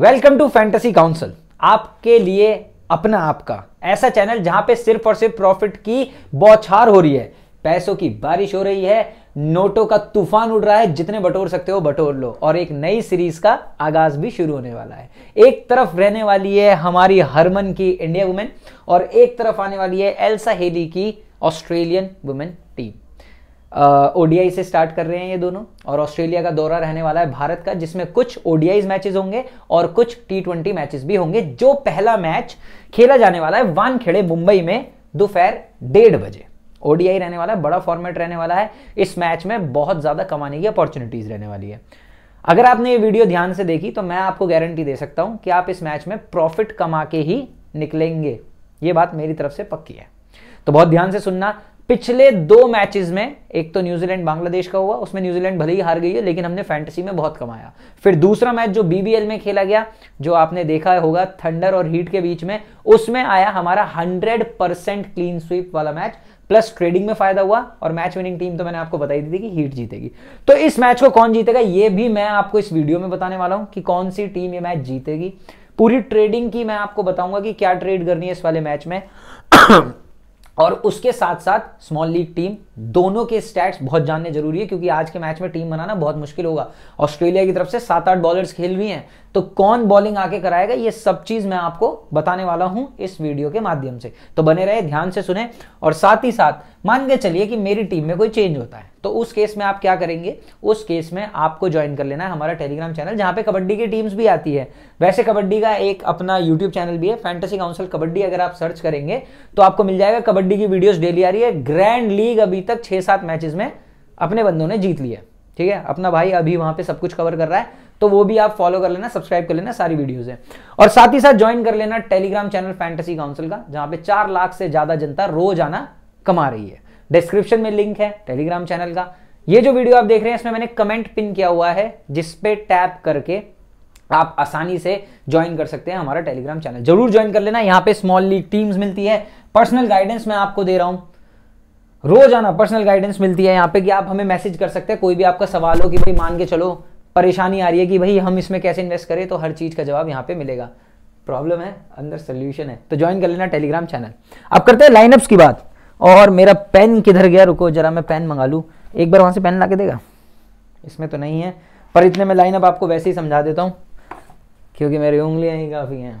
welcome to fantasy council आपके लिए अपना आपका ऐसा चैनल जहां पे सिर्फ और सिर्फ प्रॉफिट की बौछार हो रही है पैसों की बारिश हो रही है नोटों का तूफान उड़ रहा है जितने बटोर सकते हो बटोर लो और एक नई सीरीज का आगाज भी शुरू होने वाला है एक तरफ रहने वाली है हमारी हरमन की इंडिया वुमेन और एक तरफ आने वाली है एल्सा हेली की ऑस्ट्रेलियन वुमेन ओडीआई से स्टार्ट कर रहे हैं ये दोनों और ऑस्ट्रेलिया का दौरा रहने वाला है भारत का जिसमें कुछ ओडीआई मैचेस होंगे और कुछ टी ट्वेंटी मैचेस भी होंगे जो पहला मैच खेला जाने वाला है वानखेड़े मुंबई में दोपहर डेढ़ बजे ओडीआई रहने वाला है बड़ा फॉर्मेट रहने वाला है इस मैच में बहुत ज़्यादा कमाने की अपॉर्चुनिटीज़ रहने वाली है अगर आपने ये वीडियो ध्यान से देखी तो मैं आपको गारंटी दे सकता हूं कि आप इस मैच में प्रॉफिट कमा के ही निकलेंगे ये बात मेरी तरफ से पक्की है तो बहुत ध्यान से सुनना पिछले दो मैचेस में एक तो न्यूजीलैंड बांग्लादेश का हुआ उसमें न्यूजीलैंड भले ही हार गई है लेकिन हमने फैंटेसी में बहुत कमाया फिर दूसरा मैच जो बीबीएल में खेला गया जो आपने देखा होगा थंडर और हीट के बीच में उसमें आया हमारा हंड्रेड परसेंट क्लीन स्वीप वाला मैच प्लस ट्रेडिंग में फायदा हुआ और मैच विनिंग टीम तो मैंने आपको बताई दी थी कि हीट जीतेगी तो इस मैच को कौन जीतेगा ये भी मैं आपको इस वीडियो में बताने वाला हूं कि कौन सी टीम ये मैच जीतेगी पूरी ट्रेडिंग की मैं आपको बताऊंगा कि क्या ट्रेड करनी है इस वाले मैच में और उसके साथ साथ स्मॉल लीग टीम दोनों के स्टैट्स बहुत जानने जरूरी है क्योंकि आज के मैच में टीम बनाना बहुत मुश्किल होगा ऑस्ट्रेलिया की तरफ से सात आठ बॉलर्स खेल भी हैं तो कौन बॉलिंग आके कराएगा ये सब चीज मैं आपको बताने वाला हूं इस वीडियो के माध्यम से तो बने रहे ध्यान से सुने और साथ ही साथ मान के चलिए कि मेरी टीम में कोई चेंज होता है तो उस केस में आप क्या करेंगे उस केस में आपको ज्वाइन कर लेना है हमारा टेलीग्राम चैनल जहां पे कबड्डी की टीम्स भी आती है वैसे कबड्डी का एक अपना यूट्यूब चैनल भी है फैंटेसी काउंसिल कबड्डी अगर आप सर्च करेंगे तो आपको मिल जाएगा कबड्डी की वीडियोस डेली आ रही है ग्रैंड लीग अभी तक छह सात मैचेस में अपने बंदों ने जीत लिया ठीक है अपना भाई अभी वहां पे सब कुछ कवर कर रहा है तो वो भी आप फॉलो कर लेना सब्सक्राइब कर लेना सारी वीडियोज हैं और साथ ही साथ ज्वाइन कर लेना टेलीग्राम चैनल फैंटेसी काउंसिल का जहां पे चार लाख से ज्यादा जनता रोज आना कमा रही है डिस्क्रिप्शन में लिंक है टेलीग्राम चैनल का ये जो वीडियो आप देख रहे हैं इसमें मैंने कमेंट पिन किया हुआ है जिसपे टैप करके आप आसानी से ज्वाइन कर सकते हैं हमारा टेलीग्राम चैनल जरूर ज्वाइन कर लेना यहां पे स्मॉल लीग टीम्स मिलती है पर्सनल गाइडेंस मैं आपको दे रहा हूँ रोजाना पर्सनल गाइडेंस मिलती है यहां पे कि आप हमें मैसेज कर सकते हैं कोई भी आपका सवाल हो कि भाई मान के चलो परेशानी आ रही है कि भाई हम इसमें कैसे इन्वेस्ट करें तो हर चीज़ का जवाब यहाँ पे मिलेगा प्रॉब्लम है अंदर सोल्यूशन है तो ज्वाइन कर लेना टेलीग्राम चैनल अब करते हैं लाइनअप्स की बात और मेरा पेन किधर गया रुको जरा मैं पेन मंगा लूँ एक बार वहां से पेन ला के देगा इसमें तो नहीं है पर इतने में लाइनअप आपको वैसे ही समझा देता हूँ क्योंकि मेरी उंगलियाँ ही काफ़ी हैं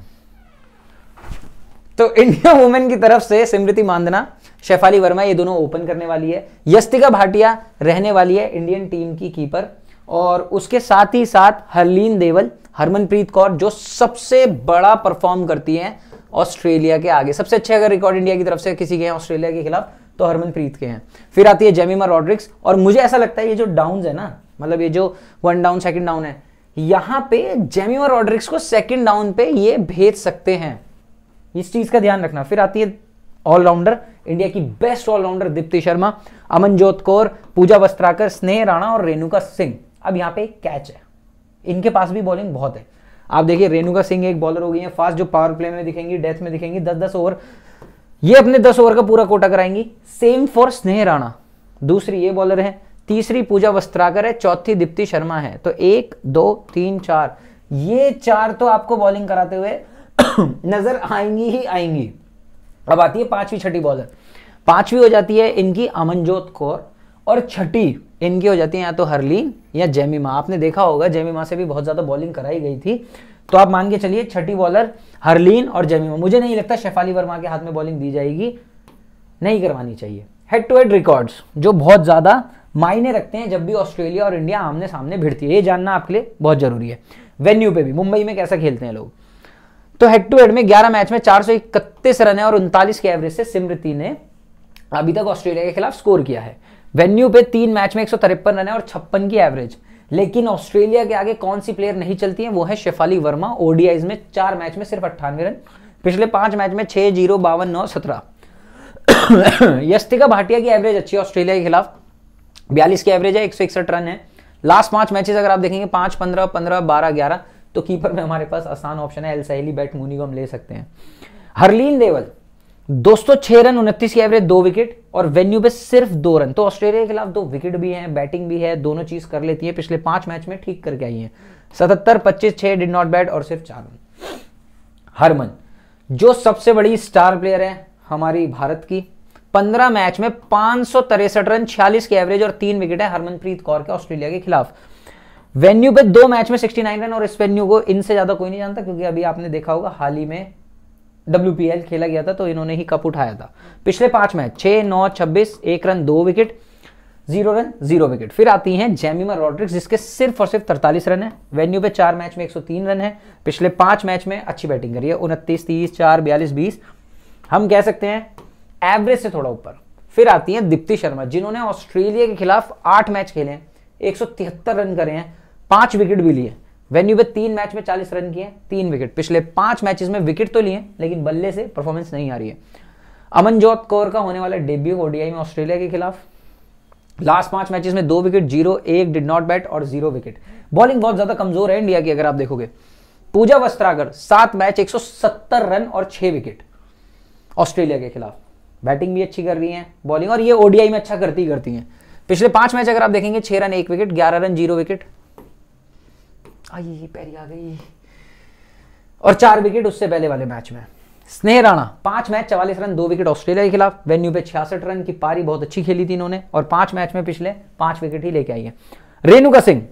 तो इंडिया वुमेन की तरफ से स्मृति मांदना शेफाली वर्मा ये दोनों ओपन करने वाली है यस्तिका भाटिया रहने वाली है इंडियन टीम की कीपर और उसके साथ ही साथ हरलीन देवल हरमनप्रीत कौर जो सबसे बड़ा परफॉर्म करती हैं ऑस्ट्रेलिया के आगे सबसे अच्छे अगर रिकॉर्ड इंडिया की तरफ से किसी के हैं ऑस्ट्रेलिया के खिलाफ तो हरमनप्रीत के हैं फिर आती है जेमिमा रॉड्रिक्स और मुझे ऐसा लगता है ये जो डाउन है ना मतलब ये जो वन डाउन सेकेंड डाउन है यहां पे जेमिमा रॉड्रिक्स को सेकेंड डाउन पे ये भेज सकते हैं इस चीज का ध्यान रखना फिर आती है ऑलराउंडर इंडिया की बेस्ट ऑलराउंडर दीप्ति शर्मा अमनजोत कौर पूजा वस्त्राकर स्नेह राणा और रेणुका सिंह अब यहाँ पे कैच है इनके पास भी बॉलिंग बहुत है आप देखिए रेणुका सिंह एक बॉलर हो गई है फास्ट जो पावर प्ले में दिखेंगी डेथ में दिखेंगी दस दस ओवर ये अपने दस ओवर का पूरा कोटा कराएंगी सेम फॉर स्नेह राणा दूसरी ये बॉलर है तीसरी पूजा वस्त्राकर है चौथी दीप्ति शर्मा है तो एक दो तीन चार ये चार तो आपको बॉलिंग कराते हुए नजर आएंगी ही आएंगी अब आती है पांचवी छठी बॉलर पांचवी हो जाती है इनकी अमनजोत कौर और छठी इनकी हो जाती है या तो हरलीन या जेमिमा आपने देखा होगा जेमिमा से भी बहुत ज़्यादा बॉलिंग कराई गई थी तो आप मान के चलिए छठी बॉलर हरलीन और जेमिमा मुझे नहीं लगता शेफाली वर्मा के हाथ में बॉलिंग दी जाएगी नहीं करवानी चाहिए हेड टू हेड रिकॉर्ड्स जो बहुत ज़्यादा मायने रखते हैं जब भी ऑस्ट्रेलिया और इंडिया आमने सामने भिड़ती है ये जानना आपके लिए बहुत जरूरी है वेन्यू पे भी मुंबई में कैसा खेलते हैं लोग तो हेड टू हेड में 11 मैच में चार रन है और उनतालीस के एवरेज से सिमृति ने अभी तक ऑस्ट्रेलिया के खिलाफ स्कोर किया है वेन्यू पे तीन मैच में एक रन है और छप्पन की एवरेज लेकिन ऑस्ट्रेलिया के आगे कौन सी प्लेयर नहीं चलती है वो है शेफाली वर्मा ओडीआई में चार मैच में सिर्फ अट्ठानवे रन पिछले पांच मैच में छह जीरो बावन नौ सत्रह यस्तिका भाटिया की एवरेज अच्छी है ऑस्ट्रेलिया के खिलाफ बयालीस की एवरेज है एक सौ इकसठ रन है लास्ट पांच मैचेस अगर आप देखेंगे पांच पंद्रह पंद्रह बारह ग्यारह तो कीपर में हमारे पास आसान ऑप्शन है एल सहेली बैट मूनी को हम ले सकते हैं हरलीन देवल दोस्तों छह रन उनतीस की एवरेज दो विकेट और वेन्यू पे सिर्फ दो रन तो ऑस्ट्रेलिया के खिलाफ दो विकेट भी हैं बैटिंग भी है दोनों चीज कर लेती है पिछले पांच मैच में ठीक करके आई है सतहत्तर पच्चीस छह डिड नॉट बैट और सिर्फ चार रन हरमन जो सबसे बड़ी स्टार प्लेयर है हमारी भारत की पंद्रह मैच में पांच रन छियालीस की एवरेज और तीन विकेट है हरमनप्रीत कौर के ऑस्ट्रेलिया के खिलाफ वेन्यू पे दो मैच में 69 रन और इस वेन्यू को इनसे ज्यादा कोई नहीं जानता क्योंकि अभी आपने देखा होगा हाल ही में डब्ल्यू खेला गया था तो इन्होंने ही कप उठाया था पिछले पांच मैच छह नौ छब्बीस एक रन दो wicket zero run zero wicket फिर आती हैं जेमिमा रॉड्रिक्स जिसके सिर्फ और सिर्फ तरतालीस रन है वेन्यू पे चार मैच में तीन रन है पिछले पांच मैच में अच्छी बैटिंग करी है उनतीस तीस चार बयालीस बीस हम कह सकते हैं एवरेज से थोड़ा ऊपर फिर आती हैं दीप्ति शर्मा जिन्होंने ऑस्ट्रेलिया के खिलाफ आठ मैच खेले हैं एक रन करे हैं पांच विकेट भी लिए वेन्यू पे तीन मैच में चालीस रन किए तीन विकेट पिछले पांच मैचेस में विकेट तो लिए लेकिन बल्ले से परफॉर्मेंस नहीं आ रही है अमनजोत कौर का होने वाला डेब्यू ओडीआई में ऑस्ट्रेलिया के खिलाफ लास्ट पांच मैचेस में दो विकेट जीरो एक डिड नॉट बैट और जीरो विकेट बॉलिंग बहुत ज्यादा कमजोर है इंडिया की अगर आप देखोगे पूजा वस्त्रागर सात मैच सत्तर रन और छह विकेट ऑस्ट्रेलिया के खिलाफ बैटिंग भी अच्छी कर रही है बॉलिंग और ये ओडीआई में अच्छा करती करती है पिछले पांच मैच अगर आप देखेंगे छह रन एक विकेट ग्यारह रन जीरो विकेट आई ही पैरी आ गई और चार विकेट उससे पहले वाले मैच में स्नेह राणा पांच मैच चवालीस रन दो विकेट ऑस्ट्रेलिया के खिलाफ वेन्यू पे छियासठ रन की पारी बहुत अच्छी खेली थी इन्होंने और पांच मैच में पिछले पांच विकेट ही लेके आई है रेणुका सिंह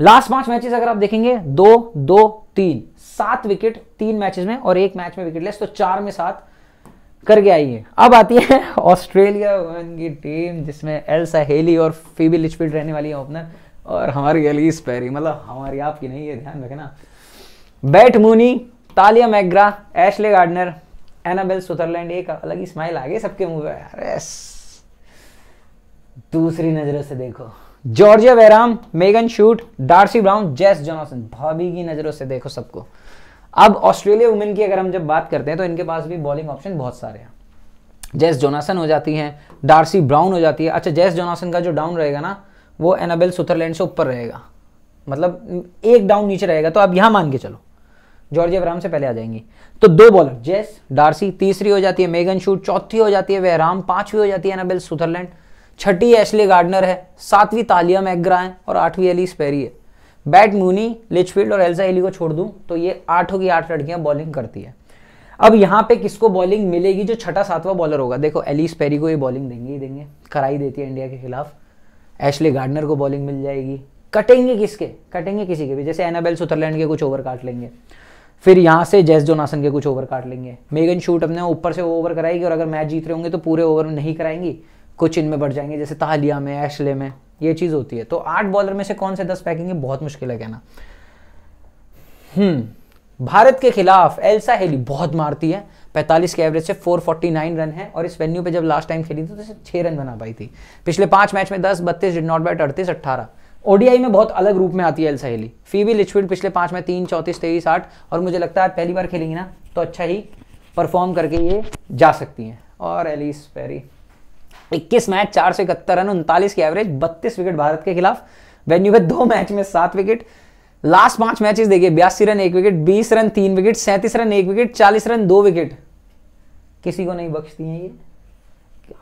लास्ट पांच मैचेस अगर आप देखेंगे दो दो तीन सात विकेट तीन मैचेस में और एक मैच में विकेट लेस तो चार में सात करके आई है अब आती है ऑस्ट्रेलिया वन की टीम जिसमें एल सहेली और फीबी लिचफील्ड रहने वाली है ओपनर और हमारी एलिस पैरी मतलब हमारी आपकी नहीं है ध्यान रखना Beth Mooney Tahlia McGrath Ashleigh Gardner Annabel Sutherland एक अलग ही स्माइल आ गई सबके मुंह पे यार दूसरी नजरों से देखो Georgia Wareham Megan Schutt Darcie Brown Jess Jonassen भाभी की नजरों से देखो सबको अब ऑस्ट्रेलिया वुमेन की अगर हम जब बात करते हैं तो इनके पास भी बॉलिंग ऑप्शन बहुत सारे हैं जेस जोनासन हो जाती हैं डार्सी ब्राउन हो जाती है अच्छा जेस जोनासन का जो डाउन रहेगा ना वो एनाबेल सुथरलैंड से ऊपर रहेगा मतलब एक डाउन नीचे रहेगा तो आप यहां मान के चलो जॉर्ज एवराम से पहले आ जाएंगी तो दो बॉलर जेस डार्सी तीसरी हो जाती है मेगन शूट चौथी हो जाती है वहराम पांचवी हो जाती है एनाबेल सुथरलैंड छठी एशले गार्डनर है सातवीं तालिया मैग्रा है और आठवीं एली स्पेरी है बैट मूनी लिचफील्ड और एल्जा एली को छोड़ दूं तो ये आठों की आठ लड़कियां बॉलिंग करती है अब यहाँ पे किसको बॉलिंग मिलेगी जो छठा सातवां बॉलर होगा देखो एलिस पेरी को ये बॉलिंग देंगे ही देंगे कराई देती है इंडिया के खिलाफ एशले गार्डनर को बॉलिंग मिल जाएगी कटेंगे किसके कटेंगे किसी के भी जैसे एनाबेल सुथरलैंड के कुछ ओवर काट लेंगे फिर यहाँ से जेस जोनासन के कुछ ओवर काट लेंगे मेगन शूट अपने ऊपर से ओवर कराएगी और अगर मैच जीत रहे होंगे तो पूरे ओवर में नहीं कराएंगी कुछ इनमें बढ़ जाएंगे जैसे तालिया में एशले में ये चीज़ होती है तो आठ बॉलर में से कौन से दस फेंकेंगे बहुत मुश्किल है कहना हम्म भारत के खिलाफ एल्सा हेली बहुत मारती है पैंतालीस के एवरेज से 449 रन है और इस वेन्यू पे जब लास्ट टाइम खेली थी तो सिर्फ छह रन बना पाई थी पिछले पांच मैच में दस बत्तीस डिड नॉट बैट अड़तीस अट्ठारह ओडीआई में बहुत अलग रूप में आती है एल सहेली फीवी लिचफील्ड पिछले पांच में तीन चौतीस तेईस आठ और मुझे लगता है पहली बार खेलेंगी ना तो अच्छा ही परफॉर्म करके ये जा सकती हैं और एलिस पेरी इक्कीस मैच चार सौ इकहत्तर रन उनतालीस की एवरेज बत्तीस विकेट भारत के खिलाफ वेन्यू पे दो मैच में सात विकेट लास्ट पांच मैचेस देखिए बयासी रन एक विकेट बीस रन तीन विकेट सैंतीस रन एक विकेट चालीस रन दो विकेट किसी को नहीं बख्शती हैं ये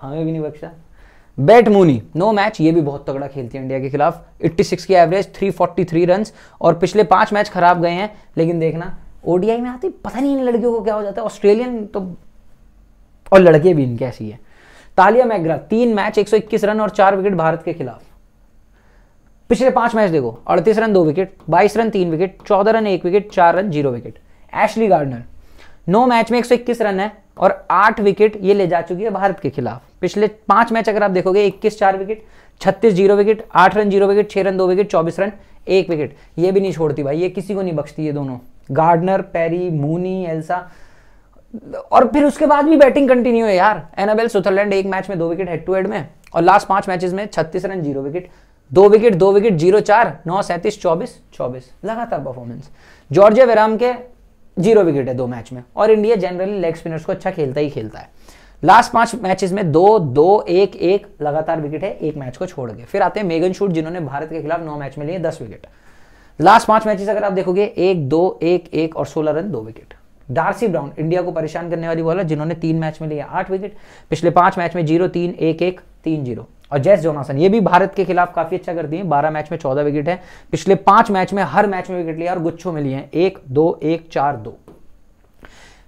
हमें भी नहीं बख्शा बैट मूनी नो मैच ये भी बहुत तगड़ा खेलती है इंडिया के खिलाफ 86 की एवरेज 343 रन और पिछले पांच मैच खराब गए हैं लेकिन देखना ओडीआई में आती पता नहीं इन लड़कियों को क्या हो जाता है ऑस्ट्रेलियन तो और लड़के भी इनके ऐसी है तालिया मैग्रा तीन मैच 121 रन और चार विकेट भारत के खिलाफ पिछले पांच मैच देखो अड़तीस रन दो विकेट बाईस रन तीन विकेट चौदह रन एक विकेट चार run zero wicket Ashleigh Gardner नौ मैच में एक रन है और आठ विकेट ये ले जा चुकी है भारत के खिलाफ पिछले पांच मैच अगर आप देखोगे इक्कीस चार विकेट छत्तीस जीरो विकेट आठ रन जीरो विकेट छह रन दो विकेट चौबीस रन एक विकेट ये भी नहीं छोड़ती भाई ये किसी को नहीं बख्शती ये दोनों गार्डनर पेरी मूनी एल्सा और फिर उसके बाद भी बैटिंग कंटिन्यू है यार एनाबेल स्विटरलैंड एक मैच में दो विकेट हेड टू हेड में और लास्ट पांच मैचेस में छत्तीस रन जीरो विकेट दो विकेट दो विकेट जीरो चार नौ सैंतीस चौबीस चौबीस लगातार परफॉर्मेंस जॉर्जिया वेराम के जीरो विकेट है दो मैच में और इंडिया जनरली लेग स्पिनर्स को अच्छा खेलता ही खेलता है लास्ट पांच मैचेस में दो दो एक एक लगातार विकेट है एक मैच को छोड़ के फिर आते हैं मेगन शूट जिन्होंने भारत के खिलाफ नौ मैच में लिए दस विकेट लास्ट पांच मैचेस अगर आप देखोगे एक दो एक एक और सोलह रन दो विकेट डार्सी ब्राउन इंडिया को परेशान करने वाली बॉलर जिन्होंने तीन मैच में लिया आठ विकेट पिछले पांच मैच में जीरो तीन एक एक तीन जीरो और जैस जोनासन ये भी भारत के खिलाफ काफी अच्छा करती है बारह मैच में चौदह विकेट है पिछले पांच मैच में हर मैच में विकेट लिया और गुच्छों में लिए हैं एक दो एक चार दो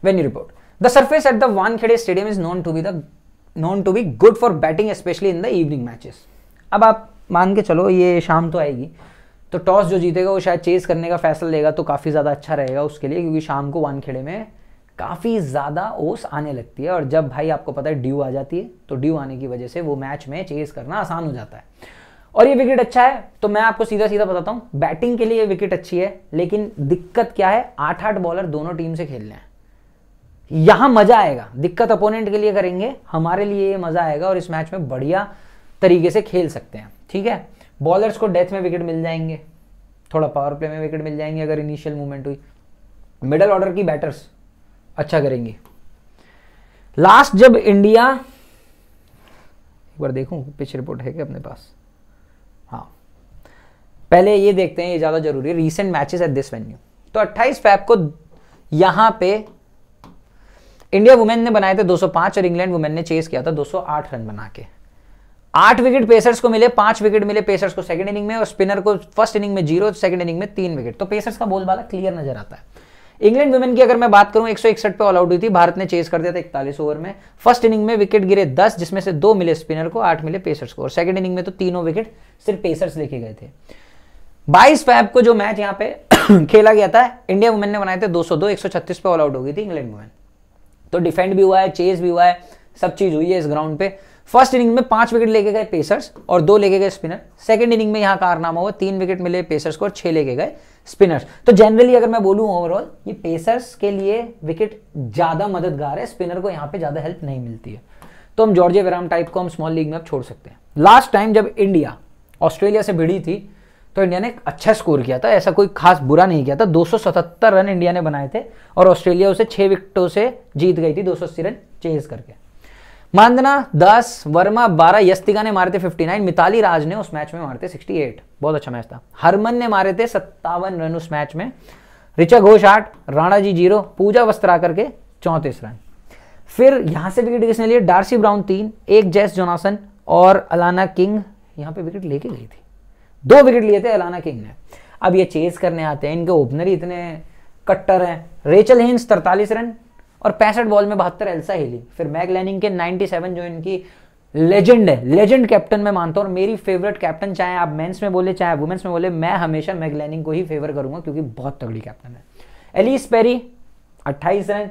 venue report the surface at the Wankhede stadium is known to be the known to be good for batting specially in the evening matches अब आप मान के चलो ये शाम तो आएगी तो टॉस जो जीतेगा वो शायद चेस करने का फैसला लेगा तो काफ़ी ज़्यादा अच्छा रहेगा उसके लिए क्योंकि शाम को वानखेड़े में काफ़ी ज़्यादा ओस आने लगती है और जब भाई आपको पता है ड्यू आ जाती है तो ड्यू आने की वजह से वो मैच में चेज करना आसान हो जाता है और ये विकेट अच्छा है तो मैं आपको सीधा सीधा बताता हूँ बैटिंग के लिए ये विकेट अच्छी है लेकिन दिक्कत क्या है आठ आठ बॉलर दोनों टीम से खेलने हैं यहाँ मजा आएगा दिक्कत अपोनेंट के लिए करेंगे हमारे लिए ये मजा आएगा और इस मैच में बढ़िया तरीके से खेल सकते हैं ठीक है बॉलर्स को डेथ में विकेट मिल जाएंगे थोड़ा पावर प्ले में विकेट मिल जाएंगे अगर इनिशियल मूवमेंट हुई मिडल ऑर्डर की बैटर्स अच्छा करेंगे लास्ट जब इंडिया एक बार देखूं पिच रिपोर्ट है क्या अपने पास हाँ पहले ये देखते हैं ये ज़्यादा जरूरी है recent matches at this venue तो 28 फैब को यहां पे इंडिया वुमेन ने बनाए थे 205 और इंग्लैंड वुमेन ने चेस किया था 208 रन बना के आठ विकेट पेसर्स को मिले पांच विकेट मिले पेसर्स को सेकंड इनिंग में और स्पिनर को फर्स्ट इनिंग में जीरो सेकंड इनिंग में तीन विकेट तो पेसर्स का बोलबाला क्लियर नजर आता है इंग्लैंड वुमेन की अगर मैं बात करूं एक पे ऑल आउट हुई थी भारत ने चेस कर दिया था इकतालीस ओवर में फर्स्ट इनिंग में विकेट गिरे दस जिसमें से दो मिले स्पिनर को आठ मिले पेसर्स को और सेकंड इनिंग में तो तीनों विकेट सिर्फ पेसर्स लेके गए थे बाईस फैब को जो मैच यहाँ पे खेला गया था इंडिया वुमेन ने बनाए थे 202 136 पे ऑल आउट हो गई थी इंग्लैंड वुमेन तो डिफेंड भी हुआ है चेस भी हुआ है सब चीज हुई है इस ग्राउंड पे फर्स्ट इनिंग में पांच विकेट लेके गए पेसर्स और दो लेके गए स्पिनर सेकंड इनिंग में यहां कारनामा हुआ तीन विकेट मिले पेसर्स को और छह लेके गए स्पिनर्स तो जनरली अगर मैं बोलूं ओवरऑल ये पेसर्स के लिए विकेट ज़्यादा मददगार है स्पिनर को यहाँ पे ज़्यादा हेल्प नहीं मिलती है तो हम जॉर्जिया विराम टाइप को हम स्मॉल लीग में अब छोड़ सकते हैं लास्ट टाइम जब इंडिया ऑस्ट्रेलिया से भिड़ी थी तो इंडिया ने अच्छा स्कोर किया था ऐसा कोई खास बुरा नहीं किया था 277 रन इंडिया ने बनाए थे और ऑस्ट्रेलिया उसे छह विकेटों से जीत गई थी दो रन चेज करके मांदना दस वर्मा बारह यस्तिका ने मारे थे फिफ्टी नाइन मिताली राज ने उस मैच में मारे थे सिक्सटी एट बहुत अच्छा मैच था हरमन ने मारे थे सत्तावन रन उस मैच में ऋचा घोष आठ राणा जी जीरो पूजा वस्त्रा करके चौंतीस रन फिर यहां से विकेट किसने लिए डार्सी ब्राउन तीन एक जैस जोनासन और अलाना किंग यहां पे विकेट लेके गई थी दो विकेट लिए थे अलाना किंग ने अब ये चेज करने आते हैं इनके ओपनर ही इतने कट्टर हैं रेचल हिंस तरतालीस रन और पैंसठ बॉल में बहत्तर एल्सा हेली फिर मैग लैनिंग के 97 जो इनकी लेजेंड है लेजेंड कैप्टन मैं मानता हूँ और मेरी फेवरेट कैप्टन चाहे आप मेंस में बोले चाहे वुमेंस में बोले मैं हमेशा मैग लैनिंग को ही फेवर करूंगा क्योंकि बहुत तगड़ी कैप्टन है Ellyse Perry 28 run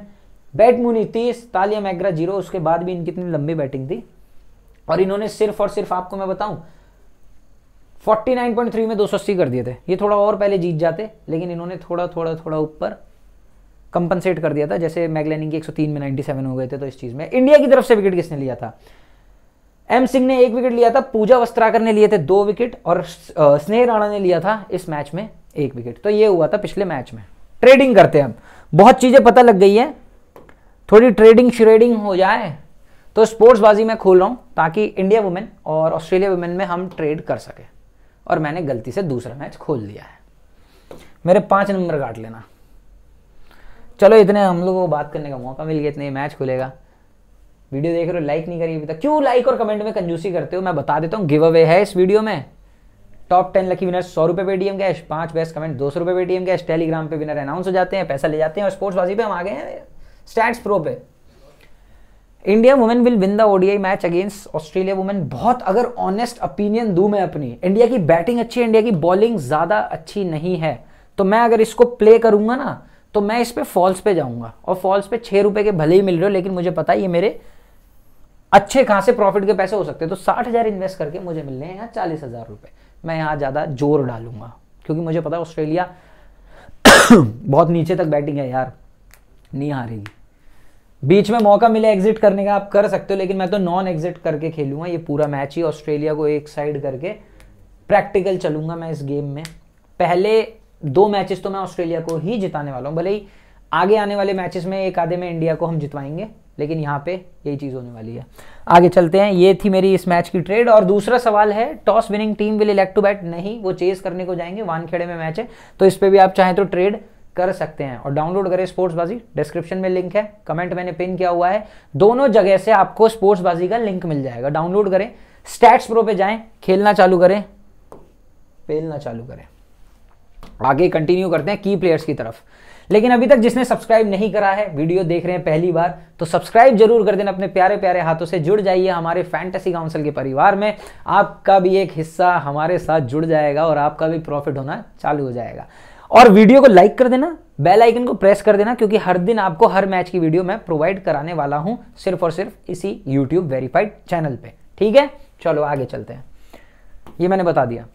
Beth Mooney तीस तालिया मैग्रा जीरो उसके बाद भी इनकी इतनी लंबी बैटिंग थी और इन्होंने सिर्फ और सिर्फ आपको मैं बताऊं 49.3 में 280 कर दिए थे ये थोड़ा और पहले जीत जाते लेकिन इन्होंने थोड़ा थोड़ा थोड़ा ऊपर कंपनसेट कर दिया था जैसे मैगलैनिंग के 103 में 97 हो गए थे तो इस चीज़ में इंडिया की तरफ से विकेट किसने लिया था एम सिंह ने एक विकेट लिया था पूजा वस्त्राकर ने लिए थे दो विकेट और स्नेह राणा ने लिया था इस मैच में एक विकेट तो ये हुआ था पिछले मैच में ट्रेडिंग करते हैं हम बहुत चीज़ें पता लग गई है थोड़ी ट्रेडिंग श्रेडिंग हो जाए तो स्पोर्ट्स बाजी मैं खोल रहा हूँ ताकि इंडिया वुमेन और ऑस्ट्रेलिया वुमेन में हम ट्रेड कर सकें और मैंने गलती से दूसरा मैच खोल दिया है मेरे पाँच नंबर काट लेना चलो इतने हम लोगों को बात करने का मौका मिल गया इतने मैच खुलेगा वीडियो देख रहे हो लाइक नहीं करिए अभी तक क्यों लाइक और कमेंट में कंजूसी करते हो मैं बता देता हूँ गिव अवे है इस वीडियो में टॉप टेन लकी विनर सौ रुपये पेटीएम कैश पांच बेस्ट कमेंट दो सौ रुपये डीएम कैश टेलीग्राम पे विनर अनाउंस हो जाते हैं पैसा ले जाते हैं और स्पोर्ट्स वाजी पे हम आ गए हैं स्टैट्स प्रो पे India women will win the ODI match against Australia women बहुत अगर ऑनेस्ट ओपिनियन दूं मैं अपनी इंडिया की बैटिंग अच्छी है इंडिया की बॉलिंग ज़्यादा अच्छी नहीं है तो मैं अगर इसको प्ले करूंगा ना तो मैं इस पर फॉल्स पे जाऊंगा और फॉल्स पे छः रुपये के भले ही मिल रहे हो लेकिन मुझे पता है ये मेरे अच्छे खासे प्रॉफिट के पैसे हो सकते हैं तो साठ हज़ार इन्वेस्ट करके मुझे मिल रहे हैं यहाँ चालीस हज़ार रुपये मैं यहाँ ज़्यादा जोर डालूंगा क्योंकि मुझे पता है ऑस्ट्रेलिया बहुत नीचे तक बैटिंग है यार नहीं हारेगी बीच में मौका मिले एग्जिट करने का आप कर सकते हो लेकिन मैं तो नॉन एग्जिट करके खेलूंगा ये पूरा मैच ही ऑस्ट्रेलिया को एक साइड करके प्रैक्टिकल चलूंगा मैं इस गेम में पहले दो मैचेस तो मैं ऑस्ट्रेलिया को ही जिताने वाला हूँ भले ही आगे आने वाले मैचेस में एक आधे में इंडिया को हम जितवाएंगे लेकिन यहाँ पे यही चीज़ होने वाली है आगे चलते हैं ये थी मेरी इस मैच की ट्रेड और दूसरा सवाल है toss winning team will elect to bat नहीं वो चेस करने को जाएंगे वानखेड़े में मैच है तो इस पर भी आप चाहें तो ट्रेड कर सकते हैं और डाउनलोड करें स्पोर्ट्स बाजी डिस्क्रिप्शन में लिंक है कमेंट मैंने पिन किया हुआ है दोनों जगह से आपको स्पोर्ट्स बाजी का लिंक मिल जाएगा डाउनलोड करें स्टैट्स प्रो पे जाएं खेलना चालू करें पेलना चालू करें आगे कंटिन्यू करते हैं की प्लेयर्स की तरफ लेकिन अभी तक जिसने सब्सक्राइब नहीं करा है वीडियो देख रहे हैं पहली बार तो सब्सक्राइब जरूर कर देना अपने प्यारे प्यारे हाथों से जुड़ जाइए हमारे फैंटेसी काउंसिल के परिवार में आपका भी एक हिस्सा हमारे साथ जुड़ जाएगा और आपका भी प्रॉफिट होना चालू हो जाएगा और वीडियो को लाइक कर देना बेल आइकन को प्रेस कर देना क्योंकि हर दिन आपको हर मैच की वीडियो मैं प्रोवाइड कराने वाला हूं सिर्फ और सिर्फ इसी यूट्यूब वेरीफाइड चैनल पे ठीक है चलो आगे चलते हैं ये मैंने बता दिया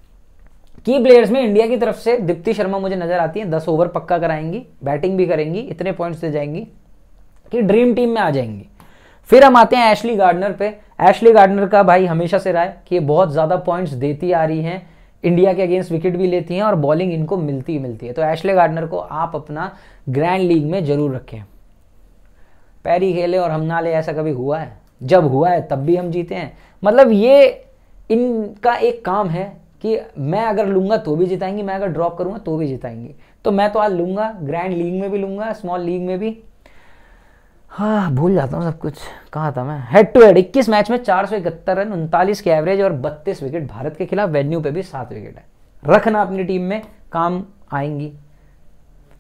की प्लेयर्स में इंडिया की तरफ से दीप्ति शर्मा मुझे नजर आती है दस ओवर पक्का कराएंगी बैटिंग भी करेंगी इतने पॉइंट्स दे जाएंगी कि ड्रीम टीम में आ जाएंगी फिर हम आते हैं एशली गार्डनर पे एशली गार्डनर का भाई हमेशा से राय कि ये बहुत ज़्यादा पॉइंट्स देती आ रही हैं इंडिया के अगेंस्ट विकेट भी लेती हैं और बॉलिंग इनको मिलती ही मिलती है तो एशले गार्डनर को आप अपना ग्रैंड लीग में जरूर रखें पैरी खेले और हम ना ले ऐसा कभी हुआ है जब हुआ है तब भी हम जीते हैं मतलब ये इनका एक काम है कि मैं अगर लूंगा तो भी जिताएंगे मैं अगर ड्रॉप करूंगा तो भी जिताएंगे तो मैं तो आज लूंगा ग्रैंड लीग में भी लूंगा स्मॉल लीग में भी हाँ भूल जाता हूँ सब कुछ कहाँ था मैं हेड टू हेड इक्कीस मैच में चार सौ इकहत्तर रन उनतालीस के एवरेज और बत्तीस विकेट भारत के खिलाफ वेन्यू पे भी सात विकेट है रखना अपनी टीम में काम आएंगी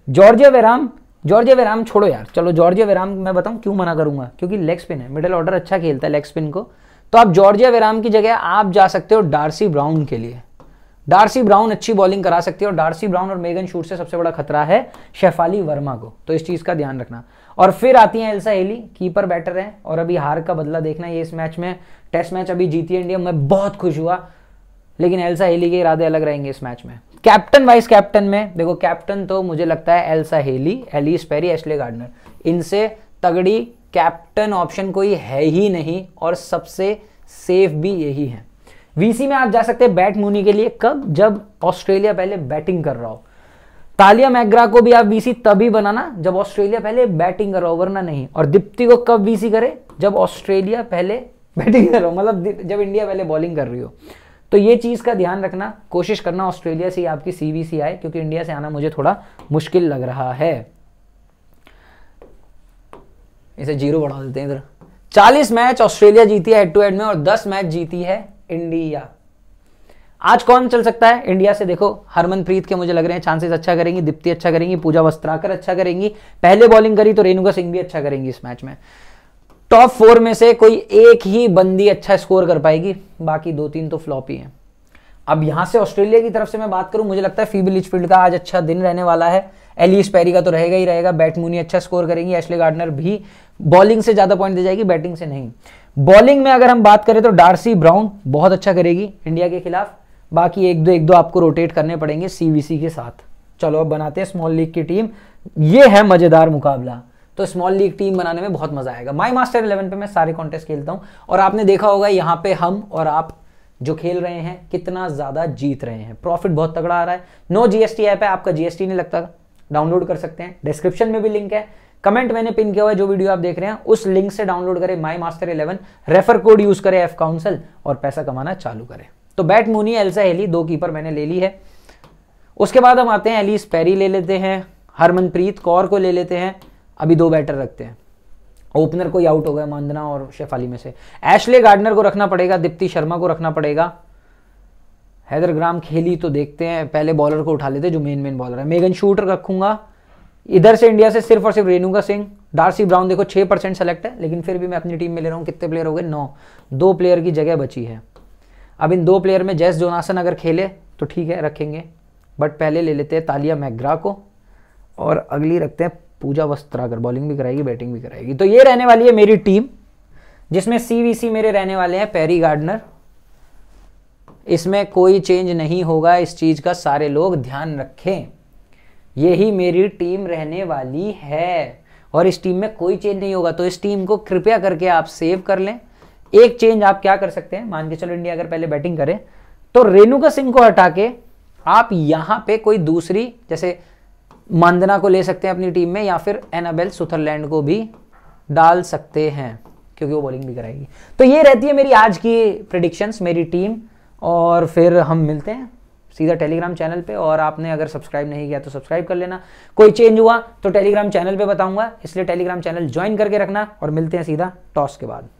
जॉर्जिया वेराम जॉर्जिया वेराम छोड़ो यार चलो जॉर्जिया वेराम मैं बताऊँ क्यों मना करूंगा क्योंकि लेग स्पिन है मिडल ऑर्डर अच्छा खेलता है लेग स्पिन को तो आप जॉर्जिया वेराम की जगह आप जा सकते हो डार्सी ब्राउन के लिए डार्सी ब्राउन अच्छी बॉलिंग करा सकती है और डार्सी ब्राउन और मेगन शूट से सबसे बड़ा खतरा है शेफाली वर्मा को तो इस चीज़ का ध्यान रखना और फिर आती है एल्सा हेली कीपर बैटर है और अभी हार का बदला देखना ये इस मैच में टेस्ट मैच अभी जीती है इंडिया मैं बहुत खुश हुआ लेकिन एल्सा हेली के इरादे अलग रहेंगे इस मैच में कैप्टन वाइस कैप्टन में देखो कैप्टन तो मुझे लगता है Alyssa Healy Ellyse Perry Ashleigh Gardner इनसे तगड़ी कैप्टन ऑप्शन कोई है ही नहीं और सबसे सेफ भी यही है वीसी में आप जा सकते हैं बैट मुनी के लिए कब जब ऑस्ट्रेलिया पहले बैटिंग कर रहा हो तालिया मैग्रा को भी आप वीसी तभी बनाना जब ऑस्ट्रेलिया पहले बैटिंग कर रहा हो वरना नहीं और दीप्ति को कब वीसी करे जब ऑस्ट्रेलिया पहले बैटिंग कर रहा हो मतलब जब इंडिया पहले बॉलिंग कर रही हो तो ये चीज़ का ध्यान रखना कोशिश करना ऑस्ट्रेलिया से ही आपकी सीवीसी आए क्योंकि इंडिया से आना मुझे थोड़ा मुश्किल लग रहा है इसे जीरो बढ़ा देते हैं इधर 40 मैच ऑस्ट्रेलिया जीती है हेड टू हेड में और 10 मैच जीती है इंडिया आज कौन चल सकता है इंडिया से देखो हरमनप्रीत के मुझे लग रहे हैं चांसेस अच्छा करेंगी दीप्ति अच्छा करेंगी पूजा वस्त्राकर अच्छा करेंगी पहले बॉलिंग करी तो रेणुका सिंह भी अच्छा करेंगी इस मैच में टॉप फोर में से कोई एक ही बंदी अच्छा स्कोर कर पाएगी बाकी दो तीन तो फ्लॉप ही है अब यहां से ऑस्ट्रेलिया की तरफ से मैं बात करूं मुझे लगता है फीबी का आज अच्छा दिन रहने वाला है एली पैरी का तो रहेगा ही रहेगा बैट मुनी अच्छा स्कोर करेंगी एशले गार्डनर भी बॉलिंग से ज़्यादा पॉइंट दे जाएगी बैटिंग से नहीं बॉलिंग में अगर हम बात करें तो डार्सी ब्राउन बहुत अच्छा करेगी इंडिया के खिलाफ बाकी एक दो एक दो आपको रोटेट करने पड़ेंगे सीवीसी के साथ चलो अब बनाते हैं स्मॉल लीग की टीम ये है मज़ेदार मुकाबला तो स्मॉल लीग टीम बनाने में बहुत मज़ा आएगा माई मास्टर इलेवन पे मैं सारे कॉन्टेस्ट खेलता हूँ और आपने देखा होगा यहाँ पे हम और आप जो खेल रहे हैं कितना ज़्यादा जीत रहे हैं प्रॉफिट बहुत तगड़ा आ रहा है नो जीएसटी ऐप है आपका जीएसटी नहीं लगता डाउनलोड कर सकते हैं डिस्क्रिप्शन में भी लिंक है कमेंट मैंने पिन किया हुआ है जो वीडियो आप देख रहे हैं उस लिंक से डाउनलोड करें My Master Eleven refer code use करें एफ काउंसिल और पैसा कमाना चालू करें तो बैट मोनी एल्सा हेली दो कीपर मैंने ले ली है उसके बाद हम आते हैं एलिस पेरी ले लेते हैं हरमनप्रीत कौर को ले लेते हैं अभी दो बैटर रखते हैं ओपनर कोई आउट हो गया मानदना और शेफाली में से एशले गार्डनर को रखना पड़ेगा दीप्ति शर्मा को रखना पड़ेगा हैदर ग्राम खेली तो देखते हैं पहले बॉलर को उठा लेते जो मेन मेन बॉलर है मेगन शूटर रखूंगा इधर से इंडिया से सिर्फ और सिर्फ रेणुका सिंह डार्सी ब्राउन देखो छः परसेंट सेलेक्ट है लेकिन फिर भी मैं अपनी टीम में ले रहा हूँ कितने प्लेयर हो गए नौ दो प्लेयर की जगह बची है अब इन दो प्लेयर में जैस जोनासन अगर खेले तो ठीक है रखेंगे बट पहले ले लेते हैं तालिया मैग्रा को और अगली रखते हैं पूजा वस्त्रा अगर बॉलिंग भी कराएगी बैटिंग भी कराएगी तो ये रहने वाली है मेरी टीम जिसमें सी मेरे रहने वाले हैं पेरी गार्डनर इसमें कोई चेंज नहीं होगा इस चीज़ का सारे लोग ध्यान रखें यही मेरी टीम रहने वाली है और इस टीम में कोई चेंज नहीं होगा तो इस टीम को कृपया करके आप सेव कर लें एक चेंज आप क्या कर सकते हैं मान के चलो इंडिया अगर पहले बैटिंग करें तो रेणुका सिंह को हटा के आप यहां पे कोई दूसरी जैसे मानदना को ले सकते हैं अपनी टीम में या फिर एनाबेल सुथरलैंड को भी डाल सकते हैं क्योंकि वो बॉलिंग भी कराएगी तो ये रहती है मेरी आज की प्रडिक्शंस मेरी टीम और फिर हम मिलते हैं सीधा टेलीग्राम चैनल पे और आपने अगर सब्सक्राइब नहीं किया तो सब्सक्राइब कर लेना कोई चेंज हुआ तो टेलीग्राम चैनल पे बताऊंगा इसलिए टेलीग्राम चैनल ज्वाइन करके रखना और मिलते हैं सीधा टॉस के बाद